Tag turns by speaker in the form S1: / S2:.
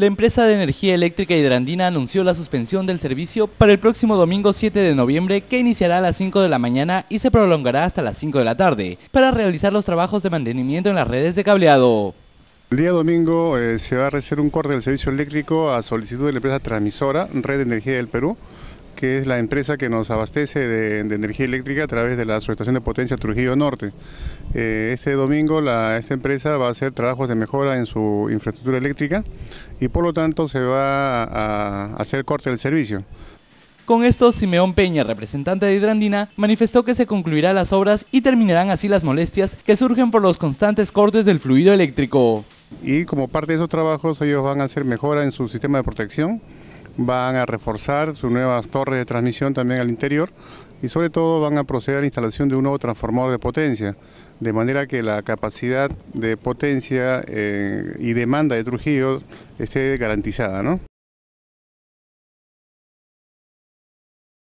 S1: la empresa de energía eléctrica hidrandina anunció la suspensión del servicio para el próximo domingo 7 de noviembre que iniciará a las 5 de la mañana y se prolongará hasta las 5 de la tarde para realizar
S2: los trabajos de mantenimiento en las redes de cableado. El día domingo eh, se va a hacer un corte del servicio eléctrico a solicitud de la empresa transmisora Red Energía del Perú que es la empresa que nos abastece de, energía eléctrica a través de la Subestación de Potencia Trujillo Norte. Eh, este domingo la, esta empresa va a hacer trabajos de mejora en su infraestructura eléctrica y por lo tanto se va a, a hacer corte del servicio. Con esto, Simeón
S1: Peña, representante de Hidrandina, manifestó que se concluirán las obras y terminarán así las molestias que
S2: surgen por los constantes cortes del fluido eléctrico. Y como parte de esos trabajos, ellos van a hacer mejora en su sistema de protección van a reforzar sus nuevas torres de transmisión también al interior y sobre todo van a proceder a la instalación de un nuevo transformador de potencia, de manera que la capacidad de potencia eh, y demanda de Trujillo esté garantizada. ¿no?